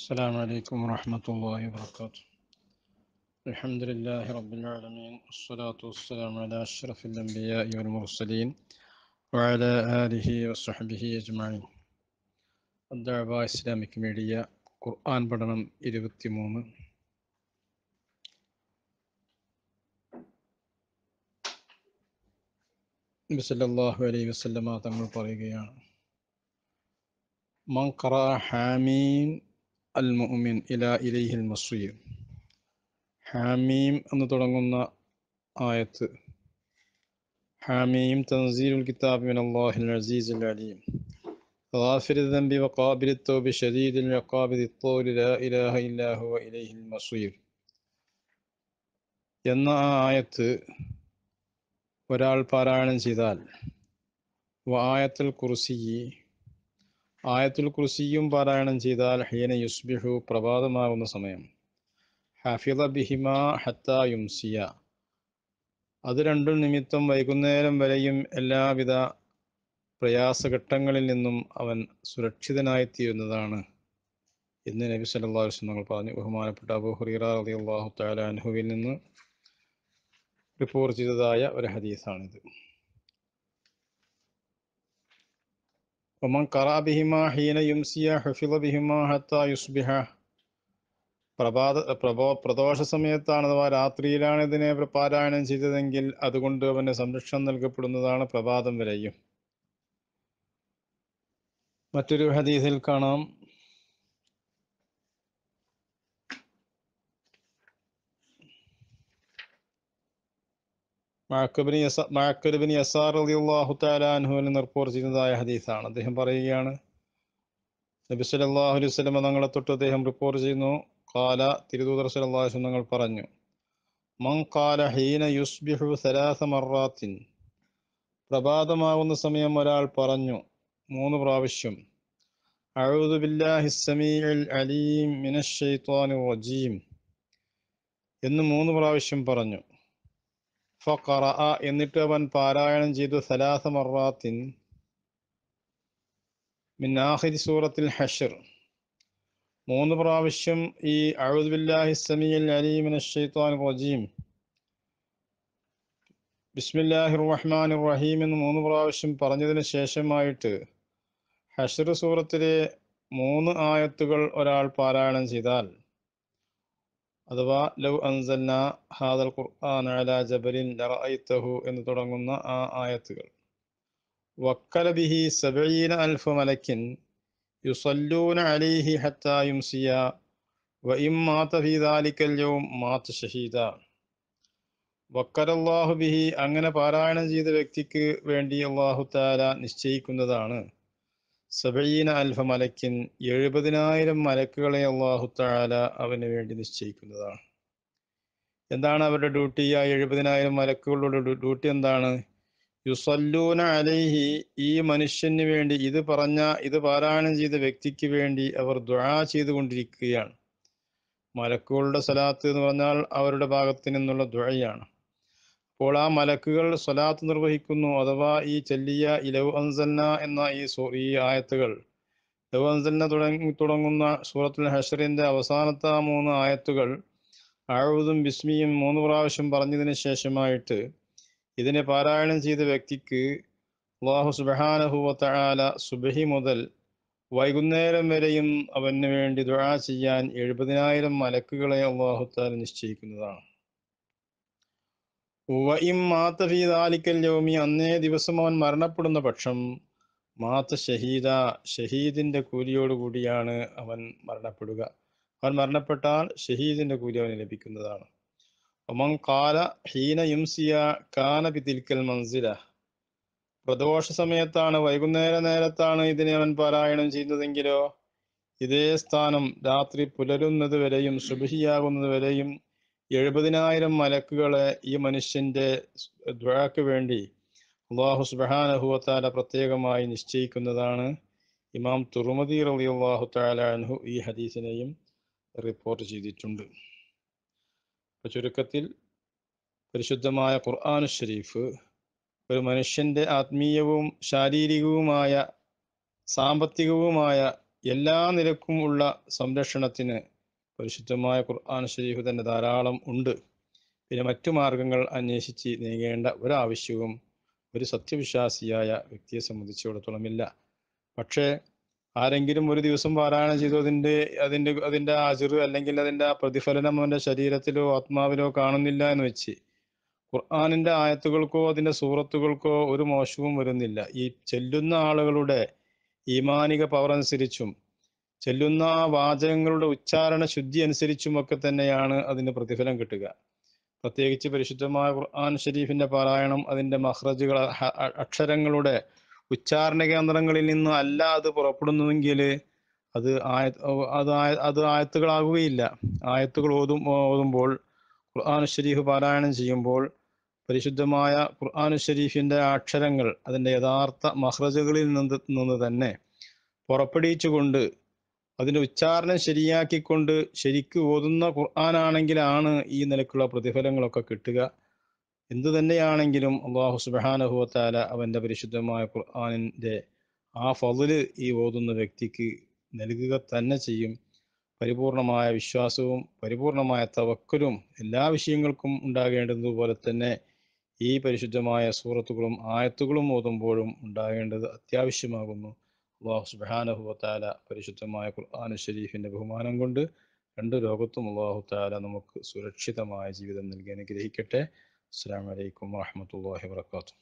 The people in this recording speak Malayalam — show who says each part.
Speaker 1: السلام عليكم ورحمة الله وبركاته الحمد لله رب العالمين والصلاة والسلام على أشرف الأنبياء والمرسلين وعلى آله وصحبه أجمعين الدعوة كميرية قرآن بدنا ഖുർആൻ പഠനം بسل الله عليه وسلم തങ്ങൾ من قرأ حامين المؤمن إلى إليه المصير حميم أن تلقنا آية حميم تنزيل الكتاب من الله العزيز العليم غافر الذنب وقابل التوب شديد العقاب ذي الطول لا إله إلا هو إليه المصير എന്ന ആയത്ത് ഒരാൾ പാരായണം ചെയ്താൽ വായത്തിൽ കുറിച്ച് ആയത്തുൽ കുർസിയും പാരായണം ചെയ്താൽ ഹീന യുസ്ബിഹു പ്രഭാതമാകുന്ന സമയം ഹഫിദ ബിഹിമ ഹത്ത യുംസിയ അത് രണ്ടും നിമിത്തം വൈകുന്നേരം വരെയും എല്ലാവിധ പ്രയാസഘട്ടങ്ങളിൽ നിന്നും അവൻ സുരക്ഷിതനായിത്തീരുന്നതാണ് എന്ന് നബി സല്ലല്ലാഹു അലൈഹി വസല്ലം പറഞ്ഞു ബഹുമാനപ്പെട്ട അബൂ ഹുറൈറ റളിയല്ലാഹു തആല അൻഹുവിൽ നിന്ന് റിപ്പോർട്ട് ചെയ്തതായ ഒരു ഹദീസാണിത് ومن قرأ بهما ഹീന يمسي حفظ بهما حتى يصبح പ്രഭാത പ്രഭോ പ്രദോഷ സമയത്താണ് അഥവാ രാത്രിയിലാണ് ഇതിനെ പാരായണം ചെയ്തതെങ്കിൽ അതുകൊണ്ട് അവന് സംരക്ഷണം നൽകപ്പെടുന്നതാണ് പ്രഭാതം വരെയും മറ്റൊരു ഹദീസിൽ കാണാം മാക്കുബിന് യസ മാക്കുബിന് യസാർ അലി അള്ളാഹു താലാൻഹുവിന് റിപ്പോർട്ട് ചെയ്യുന്നതായ ഹദീസാണ് അദ്ദേഹം പറയുകയാണ് നബി സല്ലാഹു അലൈഹി സ്വലമ തങ്ങളെ തൊട്ട് അദ്ദേഹം റിപ്പോർട്ട് ചെയ്യുന്നു കാല തിരുദൂതർ സലാഹു തങ്ങൾ പറഞ്ഞു മങ് കാല ഹീന യുസ്ബിഹു സലാസമറാത്തിൻ പ്രഭാതമാകുന്ന സമയം ഒരാൾ പറഞ്ഞു മൂന്ന് പ്രാവശ്യം أعوذ بالله السميع العليم من الشيطان എന്ന് മൂന്ന് പ്രാവശ്യം പറഞ്ഞു ഫറ എന്നിട്ട് അവൻ പാരായണം ചെയ്തു സലാസ മറാത്തിൻ മിന്നാഹിരി സൂറത്തിൽ ഹഷർ മൂന്ന് പ്രാവശ്യം ഈ അഴുദ്ബില്ലാഹി സമീൽ അലീമിന് ഷെയ്ത്താൻ റജീം ബിസ്മില്ലാഹി റഹ്മാൻ റഹീം എന്ന് മൂന്ന് പ്രാവശ്യം പറഞ്ഞതിന് ശേഷമായിട്ട് ഹഷർ സൂറത്തിലെ മൂന്ന് ആയത്തുകൾ ഒരാൾ പാരായണം ചെയ്താൽ അഥവാ ലൗ അൻസന്ന ഹാദൽ ഖുർആൻ അലാ ജബലിൻ ലറഅയ്തഹു എന്ന് തുടങ്ങുന്ന ആ ആയത്തുകൾ വക്കല ബിഹി സബഈന അൽഫ് മലക്കിൻ യുസല്ലൂന അലൈഹി ഹത്താ യുംസിയ ഇം മാത ഫീ ദാലിക്കൽ യൗം മാത ഷഹീദ വക്കലല്ലാഹു ബിഹി അങ്ങനെ പാരായണം ചെയ്ത വ്യക്തിക്ക് വേണ്ടി അല്ലാഹു തആല നിശ്ചയിക്കുന്നതാണ് സബീന അൽഫ മലക്കിൻ എഴുപതിനായിരം മലക്കുകളെ അള്ളാഹുത്താല അവന് വേണ്ടി നിശ്ചയിക്കുന്നതാണ് എന്താണ് അവരുടെ ഡ്യൂട്ടി ആ എഴുപതിനായിരം മലക്കുകളുടെ ഡ്യൂട്ടി എന്താണ് യുസല്ലൂന അലൈഹി ഈ മനുഷ്യന് വേണ്ടി ഇത് പറഞ്ഞ ഇത് പാരായണം ചെയ്ത വ്യക്തിക്ക് വേണ്ടി അവർ ദ്വാ ചെയ്തുകൊണ്ടിരിക്കുകയാണ് മലക്കുകളുടെ സലാത്ത് എന്ന് പറഞ്ഞാൽ അവരുടെ ഭാഗത്ത് നിന്നുള്ള ദ്വഴയാണ് അപ്പോൾ ആ മലക്കുകൾ സ്വലാത്ത് നിർവഹിക്കുന്നു അഥവാ ഈ ചെല്ലിയ ഇലവ് അൻസന്ന എന്ന ഈ ഈ ആയത്തുകൾ ഇലവ് അൻസന്ന തുടങ്ങി തുടങ്ങുന്ന സൂറത്തുൽ ഹഷറിന്റെ അവസാനത്തെ ആ മൂന്ന് ആയത്തുകൾ ആഴുതും ബിസ്മിയും മൂന്ന് പ്രാവശ്യം പറഞ്ഞതിന് ശേഷമായിട്ട് ഇതിനെ പാരായണം ചെയ്ത വ്യക്തിക്ക് അള്ളാഹു സുബഹാനഹുവല സുബഹി മുതൽ വൈകുന്നേരം വരെയും അവന് വേണ്ടി ദുഴ ചെയ്യാൻ എഴുപതിനായിരം മലക്കുകളെ അള്ളാഹുത്താൽ നിശ്ചയിക്കുന്നതാണ് ദാലിക്കൽ അന്നേ ദിവസം അവൻ മരണപ്പെടുന്ന പക്ഷം മാത്ത ഷഹീദ കൂലിയോട് കൂലിയോടുകൂടിയാണ് അവൻ മരണപ്പെടുക അവൻ മരണപ്പെട്ടാൽ ഷഹീദിന്റെ കൂലി അവന് ലഭിക്കുന്നതാണ് കാല ഹീന യുംസിയ കാന മൻസില പ്രദോഷ സമയത്താണ് വൈകുന്നേര നേരത്താണ് ഇതിനെ അവൻ പാരായണം ചെയ്യുന്നതെങ്കിലോ ഇതേ സ്ഥാനം രാത്രി പുലരുന്നത് വരെയും ശുഭിയാകുന്നത് വരെയും എഴുപതിനായിരം മലക്കുകളെ ഈ മനുഷ്യന്റെ ദ്വഴക്ക് വേണ്ടി അള്ളാഹു സുബാനഹുവത്താല പ്രത്യേകമായി നിശ്ചയിക്കുന്നതാണ് ഇമാം തുറുമതി റലി അള്ളാഹു താലാൻഹു ഈ ഹദീസിനെയും റിപ്പോർട്ട് ചെയ്തിട്ടുണ്ട് ചുരുക്കത്തിൽ പരിശുദ്ധമായ ഖുർആാനു ഷരീഫ് ഒരു മനുഷ്യൻ്റെ ആത്മീയവും ശാരീരികവുമായ സാമ്പത്തികവുമായ എല്ലാ നിലക്കുമുള്ള സംരക്ഷണത്തിന് പരിശുദ്ധമായ ഖുർആൻ ഷരീഫ് തന്നെ ധാരാളം ഉണ്ട് പിന്നെ മറ്റു മാർഗങ്ങൾ അന്വേഷിച്ച് നീങ്ങേണ്ട ഒരാവശ്യവും ഒരു സത്യവിശ്വാസിയായ വ്യക്തിയെ ഇല്ല പക്ഷേ ആരെങ്കിലും ഒരു ദിവസം പാരായണം ചെയ്തു അതിൻ്റെ അതിൻ്റെ അതിൻ്റെ ആചിർ അല്ലെങ്കിൽ അതിൻ്റെ ആ പ്രതിഫലനം അവൻ്റെ ശരീരത്തിലോ ആത്മാവിലോ കാണുന്നില്ല എന്ന് വെച്ച് ഖുർആാനിൻ്റെ ആയത്തുകൾക്കോ അതിൻ്റെ സൂറത്തുകൾക്കോ ഒരു മോശവും വരുന്നില്ല ഈ ചെല്ലുന്ന ആളുകളുടെ ഈമാനിക പവർ അനുസരിച്ചും ചെല്ലുന്ന ആ വാചകങ്ങളുടെ ഉച്ചാരണ ശുദ്ധി അനുസരിച്ചുമൊക്കെ തന്നെയാണ് അതിൻ്റെ പ്രതിഫലം കിട്ടുക പ്രത്യേകിച്ച് പരിശുദ്ധമായ ഖുർആൻ ഷരീഫിന്റെ പാരായണം അതിൻ്റെ മഹ്റജുകൾ അക്ഷരങ്ങളുടെ ഉച്ചാരണ കേന്ദ്രങ്ങളിൽ നിന്ന് അല്ല അത് പുറപ്പെടുന്നതെങ്കിൽ അത് ആയ അത് ആയ അത് ആയത്തുകളാകുകയില്ല ആയത്തുകൾ ഓതും ഓതുമ്പോൾ ഖുർആൻ ഷരീഫ് പാരായണം ചെയ്യുമ്പോൾ പരിശുദ്ധമായ ഖുർആൻ ഷരീഫിന്റെ അക്ഷരങ്ങൾ അതിൻ്റെ യഥാർത്ഥ മഹ്റജുകളിൽ നിന്ന് നിന്ന് തന്നെ പുറപ്പെടുവിച്ചുകൊണ്ട് അതിന്റെ ഉച്ചാരണം ശരിയാക്കിക്കൊണ്ട് ശരിക്ക് ഓതുന്ന ഖുർആാനാണെങ്കിലാണ് ഈ നിലക്കുള്ള പ്രതിഫലങ്ങളൊക്കെ കിട്ടുക എന്തു തന്നെയാണെങ്കിലും അള്ളാഹു സുബാനഹുവത്താല അവൻ്റെ പരിശുദ്ധമായ ഖുർആാനിൻ്റെ ആ ഫതില് ഈ ഓതുന്ന വ്യക്തിക്ക് നൽകുക തന്നെ ചെയ്യും പരിപൂർണമായ വിശ്വാസവും പരിപൂർണമായ തവക്കലും എല്ലാ വിഷയങ്ങൾക്കും ഉണ്ടാകേണ്ടതുപോലെ തന്നെ ഈ പരിശുദ്ധമായ സൂറത്തുകളും ആയത്തുകളും ഓതുമ്പോഴും ഉണ്ടാകേണ്ടത് അത്യാവശ്യമാകുന്നു അള്ളാഹു താല പരിശുദ്ധമായ ഖുർആാന ഷരീഫിൻ്റെ ബഹുമാനം കൊണ്ട് രണ്ട് ലോകത്തും അള്ളാഹു താല നമുക്ക് സുരക്ഷിതമായ ജീവിതം നൽകി അനുഗ്രഹിക്കട്ടെ അസ്സാം വലൈക്കും വാഹമത്തല്ലാഹി വാത്തു